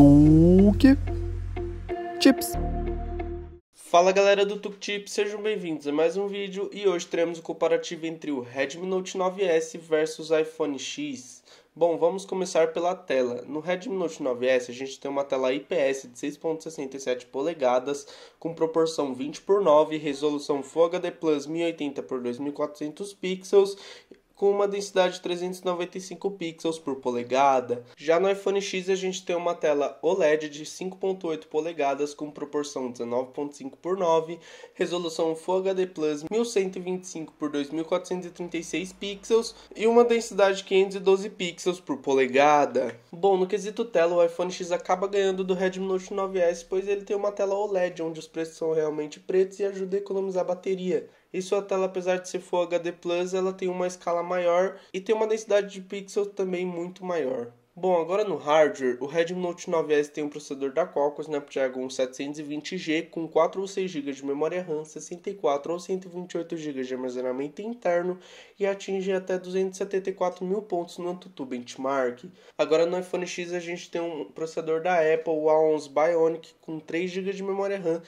Tuk Chips. Fala galera do Tuk Tips, sejam bem-vindos a mais um vídeo e hoje teremos o um comparativo entre o Redmi Note 9S versus iPhone X. Bom, vamos começar pela tela. No Redmi Note 9S a gente tem uma tela IPS de 6.67 polegadas com proporção 20 por 9, resolução Full HD Plus 1080 por 2400 pixels com uma densidade de 395 pixels por polegada. Já no iPhone X a gente tem uma tela OLED de 5.8 polegadas com proporção 19.5 por 9, resolução Full HD Plus 1125 por 2436 pixels e uma densidade de 512 pixels por polegada. Bom, no quesito tela o iPhone X acaba ganhando do Redmi Note 9S, pois ele tem uma tela OLED onde os preços são realmente pretos e ajuda a economizar bateria. E sua tela, apesar de ser Full HD Plus, ela tem uma escala maior e tem uma densidade de pixels também muito maior. Bom, agora no hardware, o Redmi Note 9S tem um processador da Qualcomm Snapdragon 720G com 4 ou 6 GB de memória RAM, 64 ou 128 GB de armazenamento interno e atinge até 274 mil pontos no AnTuTu Benchmark. Agora no iPhone X a gente tem um processador da Apple, o A11 Bionic, com 3 GB de memória RAM,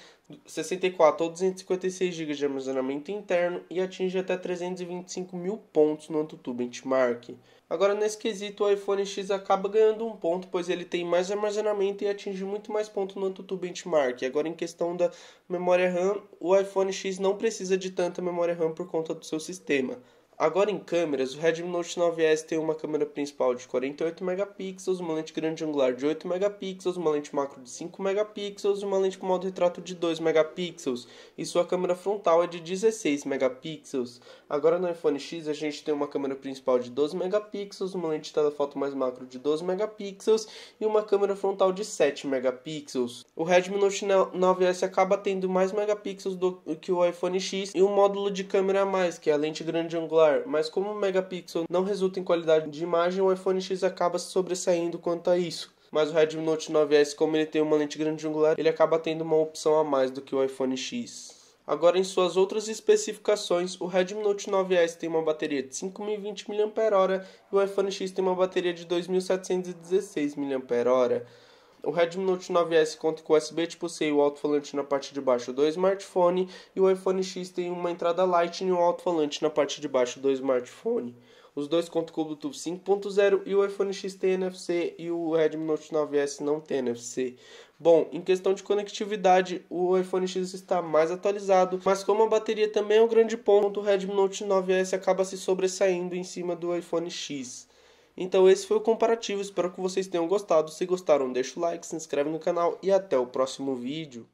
64 ou 256 GB de armazenamento interno e atinge até 325 mil pontos no AnTuTu Benchmark. Agora, nesse quesito, o iPhone X acaba ganhando um ponto, pois ele tem mais armazenamento e atinge muito mais pontos no AnTuTu Benchmark. Agora, em questão da memória RAM, o iPhone X não precisa de tanta memória RAM por conta do seu sistema. Agora em câmeras, o Redmi Note 9S tem uma câmera principal de 48 megapixels, uma lente grande angular de 8 megapixels, uma lente macro de 5 megapixels e uma lente com modo retrato de 2 megapixels, e sua câmera frontal é de 16 megapixels. Agora no iPhone X a gente tem uma câmera principal de 12 megapixels, uma lente telefoto mais macro de 12 megapixels e uma câmera frontal de 7 megapixels. O Redmi Note 9S acaba tendo mais megapixels do que o iPhone X e um módulo de câmera a mais, que é a lente grande angular celular, mas como o megapixel não resulta em qualidade de imagem, o iPhone X acaba sobressaindo quanto a isso. Mas o Redmi Note 9S, como ele tem uma lente grande angular, ele acaba tendo uma opção a mais do que o iPhone X. Agora, em suas outras especificações, o Redmi Note 9S tem uma bateria de 5.020 mAh e o iPhone X tem uma bateria de 2.716 mAh. O Redmi Note 9S conta com USB Tipo-C e o alto-falante na parte de baixo do smartphone, e o iPhone X tem uma entrada Lightning e um alto-falante na parte de baixo do smartphone. Os dois contam com o Bluetooth 5.0 e o iPhone X tem NFC e o Redmi Note 9S não tem NFC. Bom, em questão de conectividade, o iPhone X está mais atualizado, mas como a bateria também é um grande ponto, o Redmi Note 9S acaba se sobressaindo em cima do iPhone X. Então esse foi o comparativo, espero que vocês tenham gostado. Se gostaram, deixa o like, se inscreve no canal e até o próximo vídeo.